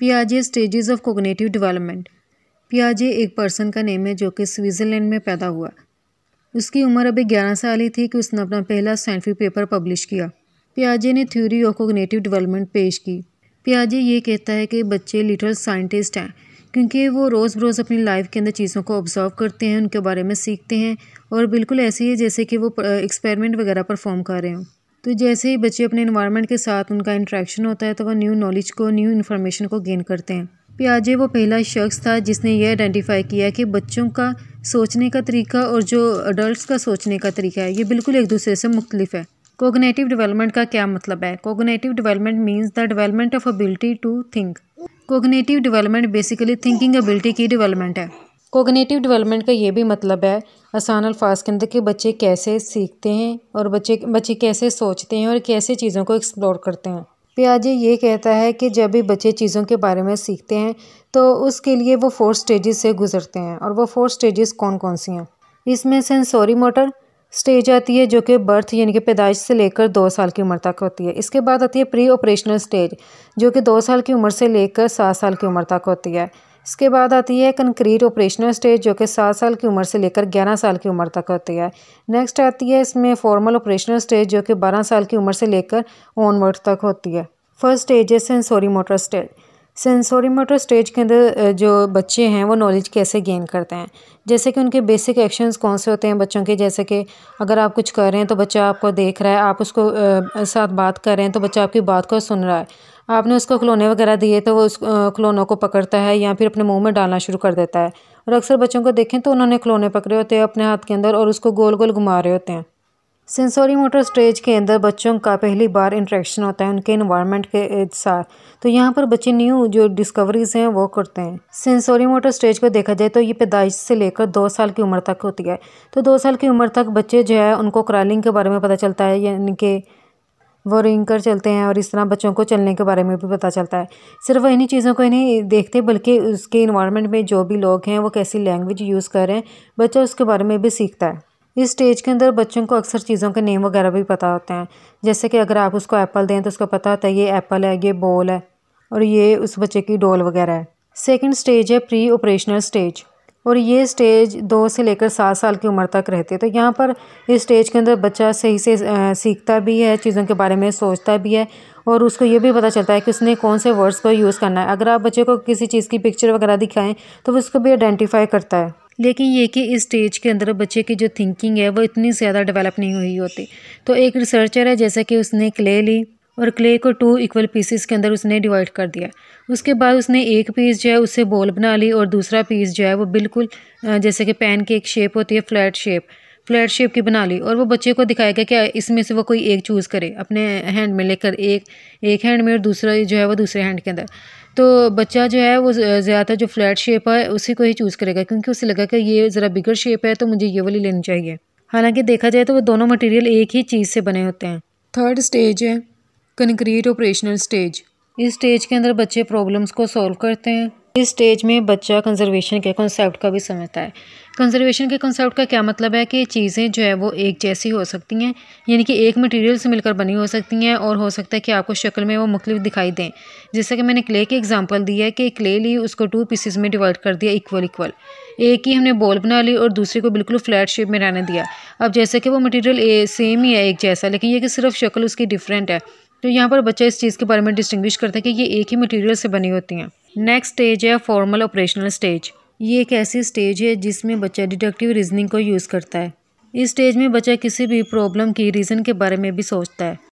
पियाजे stages of cognitive development पियाजे एक person का name है जो कि स्विट्ज़रलैंड में पैदा हुआ उसकी उम्र अभी ग्यारह साल ही थी कि उसने अपना पहला साइंटिफिक पेपर पब्लिश किया पियाजे ने थ्योरी ऑफ कोगनेटिव डेवलपमेंट पेश की पियाजे ये कहता है कि बच्चे लिटल साइंटिस्ट हैं क्योंकि वो रोज़ बरोज़ अपनी लाइफ के अंदर चीज़ों को ऑब्जर्व करते हैं उनके बारे में सीखते हैं और बिल्कुल ऐसे ही जैसे कि वो एक्सपेरिमेंट वगैरह परफॉर्म कर रहे हों तो जैसे ही बच्चे अपने इन्वायरमेंट के साथ उनका इंट्रैक्शन होता है तो वह न्यू नॉलेज को न्यू इन्फॉर्मेशन को गेन करते हैं प्याजे वो पहला शख्स था जिसने ये आइडेंटिफाई किया कि बच्चों का सोचने का तरीका और जो अडल्ट का सोचने का तरीका है ये बिल्कुल एक दूसरे से मुख्तलिफ है कोगनेटिव डेवलपमेंट का क्या मतलब है cognitive development means the development of ability to think cognitive development basically thinking ability की डेवलपमेंट है कोगनेटिव डेवलपमेंट का ये भी मतलब है आसान अल्फाज के अंदर कि बच्चे कैसे सीखते हैं और बच्चे बच्चे कैसे सोचते हैं और कैसे चीज़ों को एक्सप्लोर करते हैं प्याजे ये कहता है कि जब भी बच्चे चीज़ों के बारे में सीखते हैं तो उसके लिए वो फोर स्टेजेस से गुजरते हैं और वो फोर स्टेजेस कौन कौन सी हैं इसमें सेंसोरी मोटर स्टेज आती है जो कि बर्थ यानी कि पैदाइश से लेकर दो साल की उम्र तक होती है इसके बाद आती है प्री ऑपरेशनल स्टेज जो कि दो साल की उम्र से लेकर सात साल की उम्र तक होती है इसके बाद आती है कंक्रीट ऑपरेशनल स्टेज जो कि सात साल की उम्र से लेकर ग्यारह साल की उम्र तक होती है नेक्स्ट आती है इसमें फॉर्मल ऑपरेशनल स्टेज जो कि बारह साल की उम्र से लेकर ऑनवर्ड तक होती है फर्स्ट स्टेज है sensory motor stage sensory motor stage के अंदर जो बच्चे हैं वो नॉलेज कैसे गेन करते हैं जैसे कि उनके बेसिक एक्शंस कौन से होते हैं बच्चों के जैसे कि अगर आप कुछ कर रहे हैं तो बच्चा आपको देख रहा है आप उसको आ, साथ बात कर रहे हैं तो बच्चा आपकी बात को सुन रहा है आपने उसको खिलौने वगैरह दिए तो वो उस खिलौनों को पकड़ता है या फिर अपने मुंह में डालना शुरू कर देता है और अक्सर बच्चों को देखें तो उन्होंने खिलौने पकड़े होते हैं अपने हाथ के अंदर और उसको गोल गोल घुमा रहे होते हैं सेंसोरी मोटर स्टेज के अंदर बच्चों का पहली बार इंट्रैक्शन होता है उनके इन्वायरमेंट के साथ तो यहाँ पर बच्चे न्यू जो डिस्कवरीज हैं वो करते हैं सेंसोरी मोटर स्टेज को देखा जाए तो ये पैदाइश से लेकर दो साल की उम्र तक होती है तो दो साल की उम्र तक बच्चे जो है उनको क्रालिंग के बारे में पता चलता है यानी कि वो रिंग कर चलते हैं और इस तरह बच्चों को चलने के बारे में भी पता चलता है सिर्फ इन्हीं चीज़ों को नहीं देखते बल्कि उसके इन्वायरमेंट में जो भी लोग हैं वो कैसी लैंग्वेज यूज़ कर रहे हैं बच्चा उसके बारे में भी सीखता है इस स्टेज के अंदर बच्चों को अक्सर चीज़ों के नेम वगैरह भी पता होते हैं जैसे कि अगर आप उसको एप्पल दें तो उसको पता होता है ये एप्पल है ये बॉल है और ये उस बच्चे की डॉल वगैरह है सेकेंड स्टेज है प्री ऑपरेशनल स्टेज और ये स्टेज दो से लेकर सात साल की उम्र तक रहती है तो यहाँ पर इस स्टेज के अंदर बच्चा सही से सीखता भी है चीज़ों के बारे में सोचता भी है और उसको ये भी पता चलता है कि उसने कौन से वर्ड्स को यूज़ करना है अगर आप बच्चे को किसी चीज़ की पिक्चर वगैरह दिखाएं तो वो उसको भी आइडेंटिफाई करता है लेकिन ये कि इस स्टेज के अंदर बच्चे की जो थिंकिंग है वो इतनी ज़्यादा डेवलप नहीं हुई होती तो एक रिसर्चर है जैसे कि उसने क्ले ली और क्ले को टू इक्वल पीसेस के अंदर उसने डिवाइड कर दिया उसके बाद उसने एक पीस जो है उससे बॉल बना ली और दूसरा पीस जो है वो बिल्कुल जैसे कि पैन की एक शेप होती है फ्लैट शेप फ्लैट शेप की बना ली और वो बच्चे को दिखाया गया कि इसमें से वो कोई एक चूज़ करे अपने हैंड में लेकर एक एक हैंड में और दूसरा जो है वो दूसरे हैंड के अंदर तो बच्चा जो है वो ज़्यादातर जो फ्लैट शेप है उसी को ही चूज़ करेगा क्योंकि उसे लगा कि ये ज़रा बिगर शेप है तो मुझे ये वाली लेनी चाहिए हालांकि देखा जाए तो वो दोनों मटेरियल एक ही चीज़ से बने होते हैं थर्ड स्टेज है कंक्रीट ऑपरेशनल स्टेज इस स्टेज के अंदर बच्चे प्रॉब्लम्स को सॉल्व करते हैं इस स्टेज में बच्चा कंजर्वेशन के कॉन्सेप्ट का भी समझता है कंजर्वेशन के कॉन्सेप्ट का क्या मतलब है कि चीज़ें जो है वो एक जैसी हो सकती हैं यानी कि एक मटेरियल से मिलकर बनी हो सकती हैं और हो सकता है कि आपको शक्ल में वो मुख्तु दिखाई दें जैसे कि मैंने क्ले की एग्जांपल दी है कि क्ले ली उसको टू पीसेज में डिवाइड कर दिया इक्वल इक्वल एक ही हमने बॉल बना ली और दूसरे को बिल्कुल फ्लैट शेप में रहने दिया अब जैसे कि वो मटीरियल सेम ही है एक जैसा लेकिन यह कि सिर्फ शक्ल उसकी डिफरेंट है तो यहाँ पर बच्चा इस चीज़ के बारे में डिस्टिंग्विश करते हैं कि ये एक ही मटेरियल से बनी होती हैं नेक्स्ट स्टेज है फॉर्मल ऑपरेशनल स्टेज ये एक ऐसी स्टेज है जिसमें बच्चा डिडक्टिव रीजनिंग को यूज़ करता है इस स्टेज में बच्चा किसी भी प्रॉब्लम की रीज़न के बारे में भी सोचता है